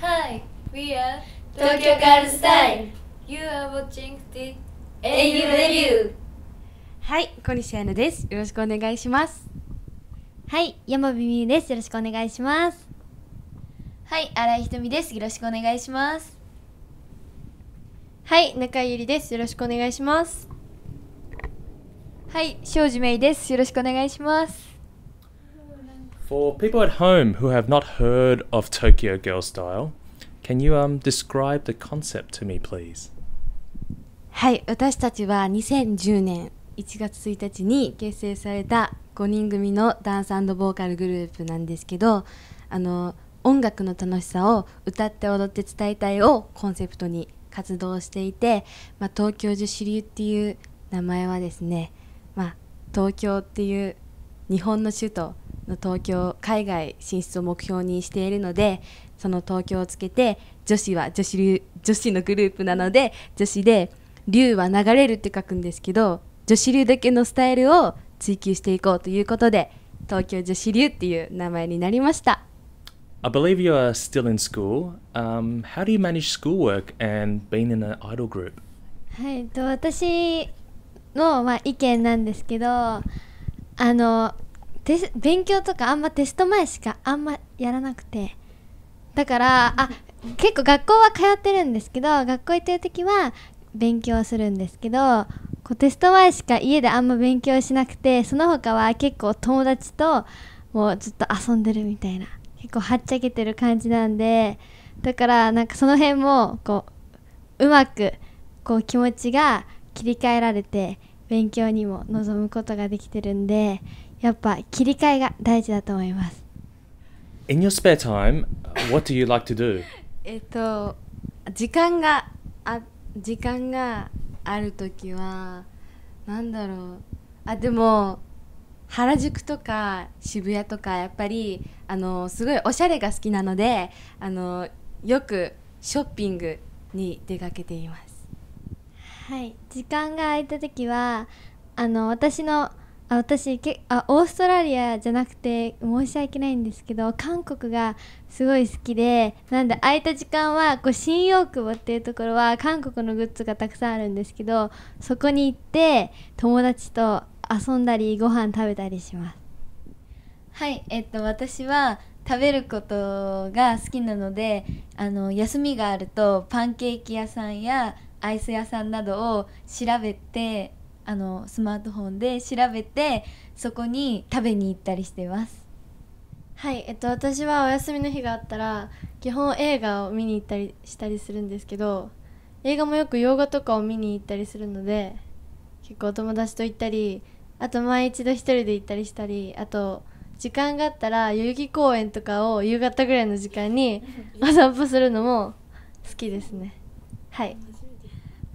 Hi, we are Tokyo Girls Style. You are watching the AU Review. はい、小西彩乃です。よろしくお願いします。はい、山美美です。よろしくお願いします。はい、新井ひとみです。よろしくお願いします。はい、中井ゆりです。よろしくお願いします。はい、庄司芽衣です。よろしくお願いします。For people at home who have not heard of Tokyo Girl Style, Can you、um, describe the concept to me, please? はい、私たちは2010年1月1日に結成された5人組のダンスボーカルグループなんですけどあの音楽の楽しさを歌って踊って伝えたいをコンセプトに活動していて、まあ、東京女子流っていう名前はですね、まあ、東京っていう日本の首都の東京海外進出を目標にしているのでその東京をつけて女子は女子女子のグループなので女子で竜は流れるって書くんですけど女子流だけのスタイルを追求していこうということで東京女子流っていう名前になりました。I believe you are still in school.、Um, how do you manage schoolwork and being in an idol group? はい、と私の、まあ、意見なんですけどあのテ勉強とかあんまテスト前しかあんまやらなくてだからあ結構学校は通ってるんですけど学校行ってる時は勉強するんですけどこうテスト前しか家であんま勉強しなくてその他は結構友達ともうずっと遊んでるみたいな結構はっちゃけてる感じなんでだからなんかその辺もこううまくこう気持ちが切り替えられて勉強にも臨むことができてるんでやっぱ切り替えが大事だと思います In your spare time, what do you like to do? えっと時間があ時間がある時はなんだろうあでも原宿とか渋谷とかやっぱりあのすごいおしゃれが好きなのであのよくショッピングに出かけていますはい時間が空いた時はあの私のあ私けあオーストラリアじゃなくて申し訳ないんですけど韓国がすごい好きでなんで空いた時間はこう新大久保っていうところは韓国のグッズがたくさんあるんですけどそこに行って友達と遊んだりご飯食べたりしますはいえっと私は食べることが好きなのであの休みがあるとパンケーキ屋さんやアイス屋さんなどを調べてあのスマートフォンで調べてそこに食べに行ったりしてますはいえっと私はお休みの日があったら基本映画を見に行ったりしたりするんですけど映画もよく洋画とかを見に行ったりするので結構お友達と行ったりあと毎一度一人で行ったりしたりあと時間があったら代々木公園とかを夕方ぐらいの時間に お散歩するのも好きですねはい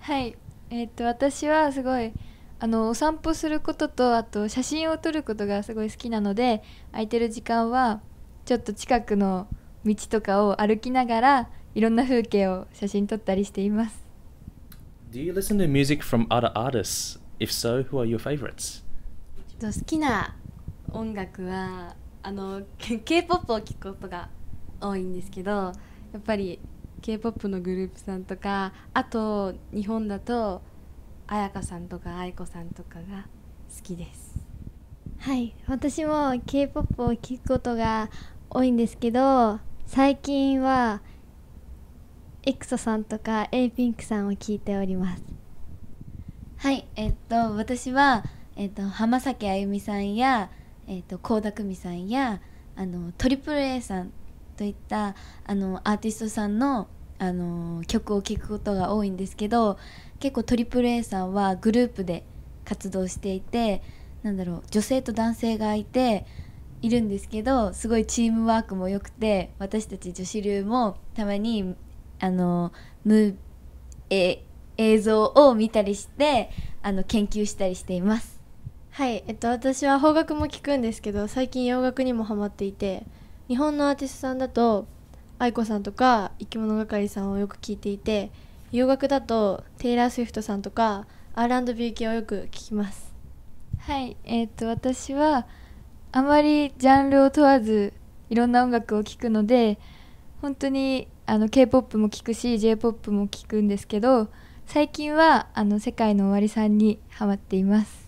はいえっ、と私はすごいあのお散歩することとあと写真を撮ることがすごい好きなので空いてる時間はちょっと近くの道とかを歩きながらいろんな風景を写真撮ったりしています Do you listen to music from other artists? If so, who are your favorites? 好きな音楽はあの K-POP を聴くことが多いんですけどやっぱり k p o p のグループさんとかあと日本だと彩香さんとか愛子さんとかが好きですはい私も k p o p を聴くことが多いんですけど最近はエクソさんとか A ピンクさんを聴いておりますはいえっと私は、えっと、浜崎あゆみさんやえっと、田久美さんやあのトリプル a さんといったあのアーティストさんのあの曲を聴くことが多いんですけど結構 AAA さんはグループで活動していてなんだろう女性と男性がいているんですけどすごいチームワークも良くて私たち女子流もたまにあのムえ映像を見たりしてあの研究したりしています。はい、えっと、私は邦楽も聴くんですけど最近洋楽にもハマっていて日本のアーティストさんだと愛子さんとか生き物係さんをよく聞いていて洋楽だとテイラー・スウィフトさんとか R&B 系をよく聞きますはいえっ、と私はあまりジャンルを問わずいろんな音楽を聴くので本当にあの K-POP も聴くし J-POP も聴くんですけど最近はあの世界の終わりさんにハマっています